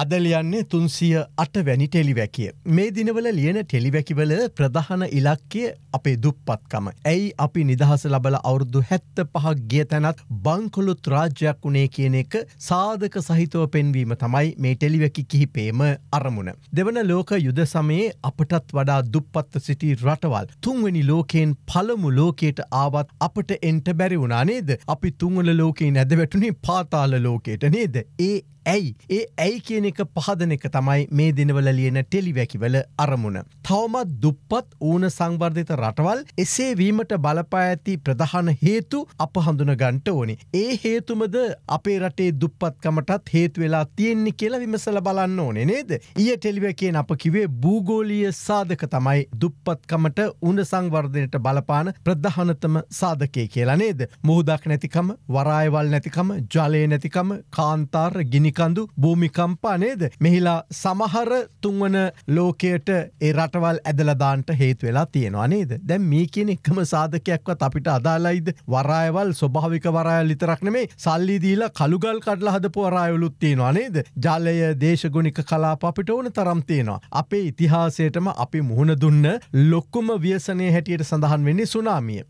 අද ලියන්නේ තුන්සිය අටවැනි ටෙලිවැකිය. මේ දිනවල ලියන ටෙලිවැකිවල ප්‍රධාන ඉලක්කය අපේ දුප්පත්කම. ඇයි අපි නිදහස ලබල අවුරුදු හැත්ත පහක් ගිය තැනත් බංකොලුත් රාජ්‍යයක් වුණේ කියන එක සාධක සහිතව පෙන්වීම තමයි මේ ටෙලිවැකි කිහිපේම අරමුණ. දෙවන ලෝක යුද සමයේ අපටත් වඩා දුප්පත්ත සිටි රටවල්. තුන්වැනි ලෝකයෙන් පළමු ලෝකයට ආවත් අපට එන්ට බැරි වුණා නේද. අපි තුන්වල ලෝකයේ නැදවැටුනේ පාතාල ලෝකයට නේද. ඒ ඇයි ඒ ඇයි කියන එක පහදන එක තමයි මේ දිනවල ලියන ටෙලිවැකිවල අරමුණ. තවමත් දුප්පත් ඌන සංවර්ධිත රටවල් එසේ වීමට බලපා ඇති ප්‍රධාන හේතු අප හඳුන ගන්ට ඕනි. ඒ හේතුමද අපේ රටේ දුප්පත්කමටත් හේතුවෙලා තියෙන්නේ කියලා විමසල බලන්න ඕනේ නේද. ඊය ටෙලිවැකෙන් අප කිවේ භූගෝලිය සාධක තමයි දුප්පත්කමට උන සංවර්ධනයට බලපාන ප්‍රධානතම සාධකය කියලා නේද. මුහදක් නැතිකම වරායවල් නැතිකම ජලය නැතිකම කාන්තාර ගිනි හිමිකඳු භූමිකම්පා නේද මෙහිලා සමහර තුන්වන ලෝකයට ඒ රටවල් ඇදලදාන්ට හේතු වෙලා තියෙනවා නේද දැන් මේ කියන එකම සාධකයක්වත් අපිට අදාලයිද වරායවල් ස්වභාවික වරායල් විතරක් නෙමේ සල්ලි දීලා කළුගල් කඩලා හදපු වරායවලුත් තියෙනවා නේද ජලය දේශගුණික කලාප අපිට ඕන තරම් තියෙනවා අපේ ඉතිහාසයටම අපි මුහුණ දුන්න ලොක්කුම ව්‍යසනය හැටියට සඳහන් වෙන්නේ සුනාමිය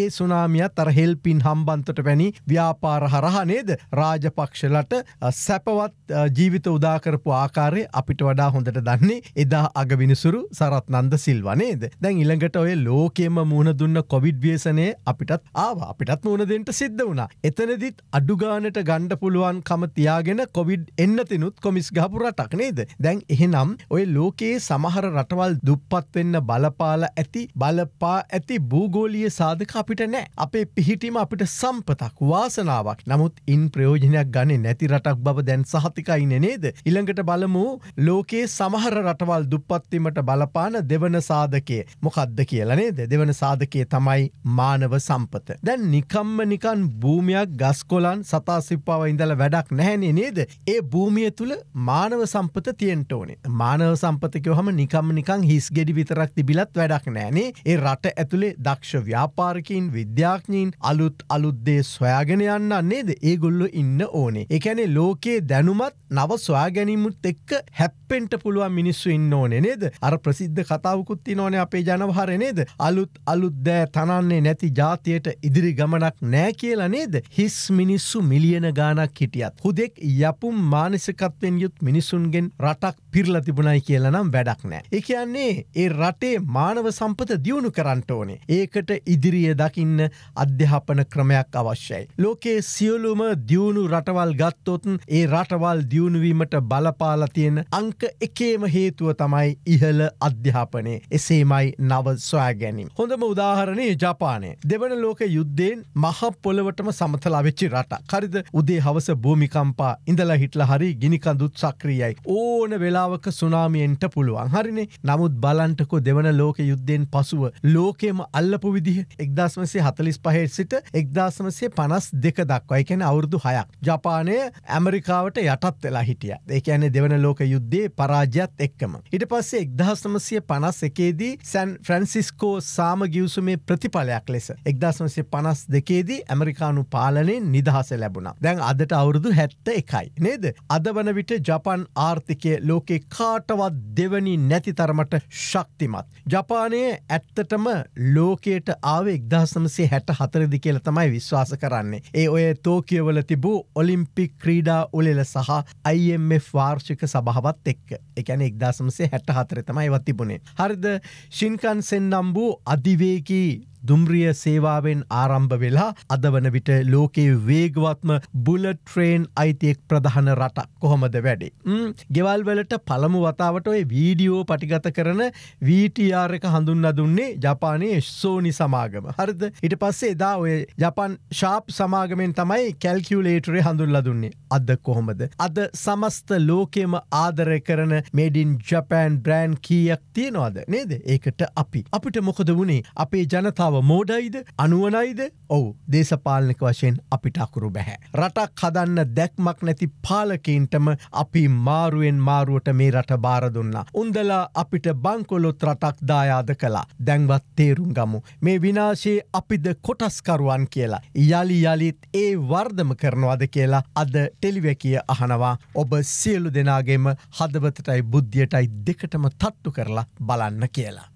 ඒ සුනාමියත් අර හෙල්පින් හම්බන්තට වැනි ව්‍යාපාර හරහා නේද රාජපක්ෂලට සැප සැපවත් ජීවිත උදාකරපු ආකාරය අපිට වඩා හොඳට දන්නේ එදා අගවිනිසුරු සරත් නන්ද සිල්වනේද දැන් ඉළඟට ඔය ලෝකෙම මුණ දුන්න කොවිඩ් වේසනය අපිටත් ආවා අපිටත් මුණදෙන්ට සිද්ධ වුණා එතනදිත් අඩුගානට ගණ්ඩ පුළුවන් කම තියාගෙන කොවිඩ් එන්නතිනුත් කොමිස් ගපු රටක් නේද දැන් එහෙනම් ඔය ලෝකයේ සමහර රටවල් දුප්පත් වෙන්න බලපාල ඇති බලපා ඇති භූගෝලිය සාධක අපිට නෑ අපේ පිහිටීම අපිට සම්පතක් වාසනාවක් නමුත් ඉන් ප්‍රයෝජනයක් ගනි නැති රටක් බව දැන් සහතිකයින නේද. ඉළඟට බලමු ලෝකයේ සමහර රටවල් දුප්පත්වීමට බලපාන දෙවන සාධකය මොකද්ද කියලනේද දෙවන සාධකය තමයි මානව සම්පත. දැන් නිකම්ම නිකන් භූමයක් ගස්කොලන් සතාසිප්පාව ඉඳල වැඩක් නැහැනේ නේද. ඒ භූමිය තුළ මානව සම්පත තියෙන්ට ඕනේ. මානව සම්පතකය හම නිකම් නිකං හිස් ගෙඩි විතරක් තිබිලත් වැඩක් නෑනේ ඒ රට ඇතුළේ දක්ෂ ව්‍යාපාරකින් විද්‍යාඥීන් අලුත් අලුද්දේ සොයාගෙන යන්න නේද ඒගොල්ලො ඉන්න ඕනේ. එකැනේ ලෝකයේ දැනුමත් නව ස්වාගැනීමුත් එක්ක හැප්පෙන්ට පුළුවන් මිනිස්සු ඉන්න ඕන නේද අර ප්‍රසිද්ධ කතාවකුත්ති නොන අපේ ජනවහර නේද අලුත් අලුත් දෑ තනන්නේ නැති ජාතියට ඉදිරි ගමනක් නෑ කියලා නේද හිස් මිනිස්සු මිලියන ගානක් හිටියත් හුදෙක් යපුම් මානසිකත්වෙන් යුත් මිනිසුන්ගෙන් රටක් පිරල තිබුණයි කියලා නම් වැඩක් නෑ. එක කියන්නේ ඒ රටේ මානව සම්පත දියුණු කරන්නට ඕනේ. ඒකට ඉදිරිය දකින්න අධ්‍යාපන ක්‍රමයක් අවශ්‍යයි. ලෝකයේ සියලුම දියුණු රටවල් ගත්තොතුන් ඒ රටවල් දියුණුවීමට බලපාල තියෙන අංක එකේම හේතුව තමයි ඉහළ අධ්‍යාපනය එසේමයි නව සොයා ගැනීම. හොඳම උදාහරණය ජපානය. දෙවන ලෝක යුද්ධයෙන් මහ පොළවටම සමතලා වෙච්චි රට. කරිද උදේ හවස භූමිකම්පා ඉඳලා හිටල හරි ගිනිකඳුත් සක්‍රියයි. ඕන වෙලා වෙලාවක සුනාමියෙන්ට පුළුවන් හරිනේ නමුත් බලන්ටකො දෙවන ලෝක යුද්ධයෙන් පසුව ලෝකෙම අල්ලපු විදිහ එක්දස්මසේ හතලිස් පහෙත් සිට එක්දස්මසේ පනස් දෙක දක්වා එකන අවුරුදු හයක් ජපානය ඇමරිකාවට යටත් වෙලා හිටිය දෙකඇන දෙවන ලෝක යුද්ධේ පරාජයක්ත් එක්කම ඉට පස්සේ එක්දහස්නමසය පනස් එකේදී සැන් ෆ්‍රන්සිස්කෝ සාම ගියවසුමේ ප්‍රතිඵලයක් ලෙස එක්දස්මසේ පනස් දෙකේදී ඇමරිකානු පාලනය නිදහස ලැබුණා දැන් අදට අවුරුදු හැත්ත එකයි නේද අද වන විට ජපන් ආර්ථිකය ලෝක ලෝකෙ කාටවත් දෙවනි නැති තරමට ශක්තිමත්. ජපානය ඇත්තටම ලෝකයට ආවේ එක්දහසමසේ හැට හතරදි කියල තමයි විශ්වාස කරන්නේ. ඒ ඔය තෝකියවල තිබූ ඔලිම්පික් ක්‍රීඩා උලෙල සහ IMF වාර්ෂික සභාවත් එක් එකැන එක්දසමසේ හැට හතර තමයි වත්තිබුණේ. හරිද ශින්කන්සෙන් නම්බූ අධිවේකී දුම්රිය සේවාවෙන් ආරම්භ වෙලා අද වන විට ලෝකයේ වේගවත්ම බුලට්‍රේන් අයිතියෙක් ප්‍රධාන රටක් කොහොමද වැඩේ. ගෙවල්වලට පළමු වතාවට ඔය වීඩියෝ පටිගත කරන වීටR එක හඳුන්න දුන්නේ ජපානයේ ශ්සෝනි සමාගම හරිද ඉට පස්සේ දා ඔය ජපන් ශාප් සමාගමෙන් තමයි කැල්කියවලේටරේ හඳුල්ල දුන්නේ අද කොහොමද. අද සමස්ත ලෝකෙම ආදරය කරන මේඩින් ජපෑන් බ්‍රෑන් කීයක් තියෙනවාද නේද ඒකට අපි අපිට මොකද වුණේ අපේ ජනතාව ජනතාව මෝඩයිද අනුවනයිද ඔවු දේශපාලනක වශයෙන් අපිට අකුරු බැහැ. රටක් හදන්න දැක්මක් නැති පාලකන්ටම අපි මාරුවෙන් මාරුවට මේ රට බාරදුන්න. උන්දලා අපිට බංකොලොත් රටක් දායාද කලා දැන්වත් තේරුම් ගමු. මේ විනාශයේ අපිද කොටස්කරුවන් කියලා. යළි යළිත් ඒ වර්ධම කරනවාද කියලා අද ටෙලිවැකිය අහනවා ඔබ සියලු දෙනාගේම හදවතටයි බුද්ධියටයි දෙකටම තට්ටු කරලා බලන්න කියලා.